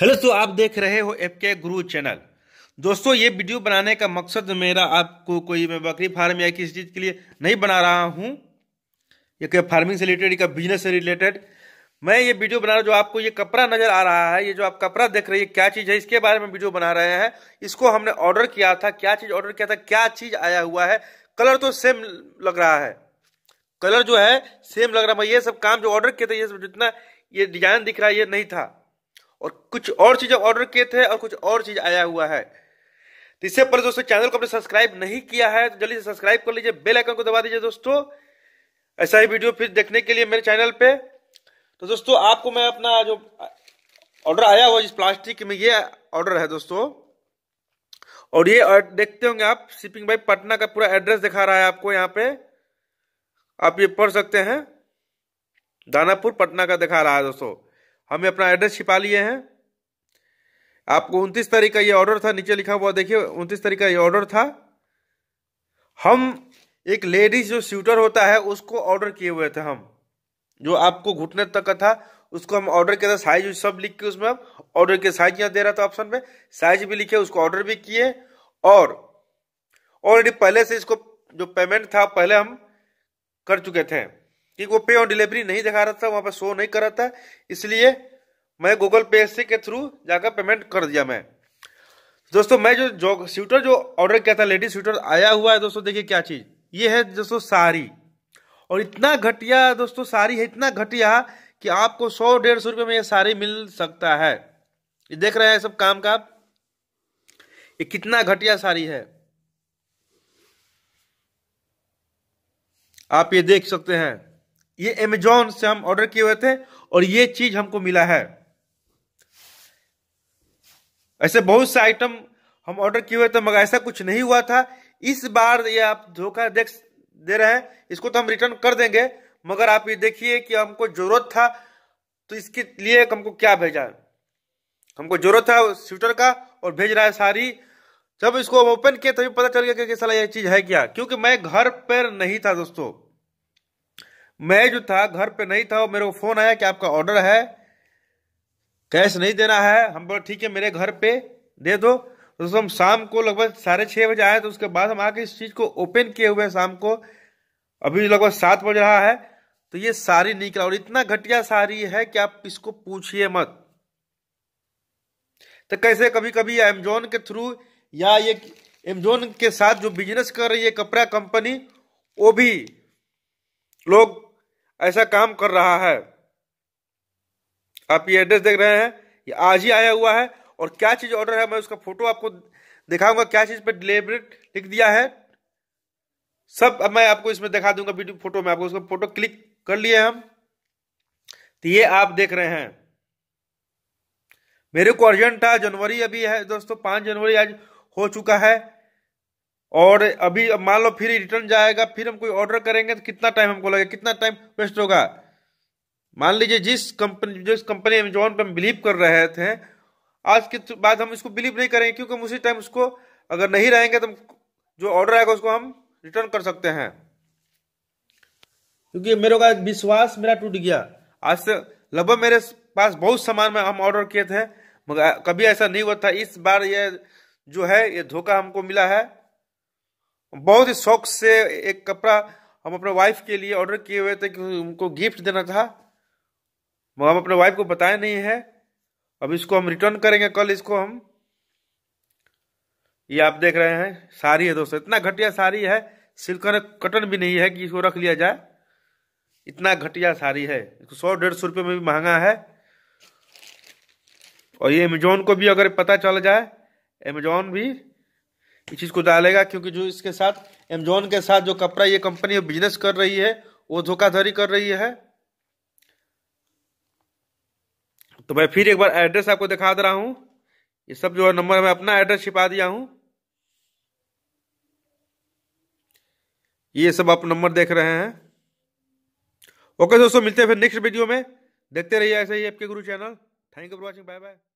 hello दोस्तों आप देख रहे हो एफ के गुरु चैनल दोस्तों ये वीडियो बनाने का मकसद मेरा आपको कोई मैं बकरी फार्म या किसी चीज़ के लिए नहीं बना रहा हूँ या कोई फार्मिंग से रिलेटेड या बिजनेस से रिलेटेड मैं ये वीडियो बना रहा हूँ जो आपको ये कपड़ा नज़र आ रहा है ये जो आप कपड़ा देख रहे हैं क्या चीज़ है इसके बारे में वीडियो बना रहे हैं इसको हमने ऑर्डर किया था क्या चीज़ ऑर्डर किया था क्या चीज़ आया हुआ है कलर तो सेम लग रहा है कलर जो है सेम लग रहा है ये सब काम जो ऑर्डर किया था ये सब जितना ये डिजाइन दिख रहा है ये नहीं था और कुछ और चीज़ें ऑर्डर किए थे और कुछ और चीज़ आया हुआ है तो इससे पर दोस्तों चैनल को अपने सब्सक्राइब नहीं किया है तो जल्दी से सब्सक्राइब कर लीजिए बेल आइकन को दबा दीजिए दोस्तों ऐसा ही वीडियो फिर देखने के लिए मेरे चैनल पे तो दोस्तों आपको मैं अपना जो ऑर्डर आया हुआ जिस प्लास्टिक में ये ऑर्डर है दोस्तों और ये देखते होंगे आप शिपिंग भाई पटना का पूरा एड्रेस दिखा रहा है आपको यहाँ पे आप ये पढ़ सकते हैं दानापुर पटना का दिखा रहा है दोस्तों हमें अपना एड्रेस छिपा लिए हैं आपको उनतीस तारीख का ये ऑर्डर था नीचे लिखा हुआ देखिए उनतीस तारीख का ये ऑर्डर था हम एक लेडीज जो स्यूटर होता है उसको ऑर्डर किए हुए थे हम जो आपको घुटने तक का था उसको हम ऑर्डर किया था साइज सब लिख के उसमें हम ऑर्डर के साइज यहाँ दे रहा था ऑप्शन में साइज भी लिखे उसको ऑर्डर भी किए और ऑलरेडी पहले से इसको जो पेमेंट था पहले हम कर चुके थे कि वो पे ऑन डिलीवरी नहीं दिखा रहा था वहां पर शो नहीं कर रहा था इसलिए मैं गूगल पे से के थ्रू जाकर पेमेंट कर दिया मैं दोस्तों मैं जो जो स्वीटर जो ऑर्डर किया था लेडीज स्वीटर आया हुआ है दोस्तों देखिए क्या चीज़ ये है दोस्तों साड़ी और इतना घटिया दोस्तों साड़ी है इतना घटिया कि आपको सौ डेढ़ सौ रुपये में ये साड़ी मिल सकता है ये देख रहे हैं सब काम का ये कितना घटिया साड़ी है आप ये देख सकते हैं ये अमेजोन से हम ऑर्डर किए हुए थे और ये चीज हमको मिला है ऐसे बहुत से आइटम हम ऑर्डर किए हुए थे मगर ऐसा कुछ नहीं हुआ था इस बार ये आप धोखा देख दे रहे हैं इसको तो हम रिटर्न कर देंगे मगर आप ये देखिए कि हमको जरूरत था तो इसके लिए हमको क्या भेजा हमको जरूरत था स्वेटर का और भेज रहा है साड़ी जब इसको ओपन किया तभी पता चल गया कि साला ये चीज है क्या क्योंकि मैं घर पर नहीं था दोस्तों मैं जो था घर पे नहीं था मेरे को फोन आया कि आपका ऑर्डर है कैश नहीं देना है हम बोले ठीक है मेरे घर पे दे दो दोस्तों तो हम शाम को लगभग साढ़े छः बजे आए तो उसके बाद हम आके इस चीज़ को ओपन किए हुए हैं शाम को अभी लगभग सात बज रहा है तो ये साड़ी निकला और इतना घटिया साड़ी है कि आप इसको पूछिए मत तो कैसे कभी कभी अमेजोन के थ्रू या ये अमेजोन के साथ जो बिजनेस कर रही है कपड़ा कंपनी वो भी लोग ऐसा काम कर रहा है आप ये एड्रेस देख रहे हैं ये आज ही आया हुआ है और क्या चीज़ ऑर्डर है मैं उसका फोटो आपको दिखाऊंगा क्या चीज़ पे डिलीवरी लिख दिया है सब अब मैं आपको इसमें दिखा दूंगा वीडियो फोटो में आपको उसका फोटो क्लिक कर लिए हम तो ये आप देख रहे हैं मेरे को अर्जेंट था जनवरी अभी है दोस्तों पांच जनवरी आज हो चुका है और अभी मान लो फिर रिटर्न जाएगा फिर हम कोई ऑर्डर करेंगे तो कितना टाइम हमको लगेगा कितना टाइम वेस्ट होगा मान लीजिए जिस कंपनी जिस कंपनी अमेजोन पर हम बिलीव कर रहे थे आज के तो बाद हम इसको बिलीव नहीं करेंगे क्योंकि हम उसी टाइम उसको अगर नहीं रहेंगे तो जो ऑर्डर आएगा उसको हम रिटर्न कर सकते हैं क्योंकि मेरे का विश्वास मेरा टूट गया आज से लगभग मेरे पास बहुत सामान में हम ऑर्डर किए थे मगर कभी ऐसा नहीं हुआ था इस बार ये जो है ये धोखा हमको मिला है बहुत ही शौक से एक कपड़ा हम अपने वाइफ के लिए ऑर्डर किए हुए थे कि उनको गिफ्ट देना था मगर हम अपने वाइफ को बताए नहीं है अब इसको हम रिटर्न करेंगे कल इसको हम ये आप देख रहे हैं साड़ी है दोस्तों इतना घटिया साड़ी है सिल्कन कटन भी नहीं है कि इसको रख लिया जाए इतना घटिया साड़ी है इसको सौ डेढ़ सौ रुपये में भी महंगा है और ये अमेजोन को भी अगर पता चल जाए अमेजोन भी इस चीज़ को डालेगा क्योंकि जो इसके साथ अमेजोन के साथ जो कपड़ा ये कंपनी बिजनेस कर रही है वो धोखाधड़ी कर रही है तो मैं फिर एक बार एड्रेस आपको दिखा दे रहा हूँ ये सब जो है नंबर मैं अपना एड्रेस छिपा दिया हूँ ये सब आप नंबर देख रहे हैं ओके दोस्तों मिलते हैं फिर नेक्स्ट वीडियो में देखते रहिए ऐसे ही आपके गुरु channel thank you for watching bye bye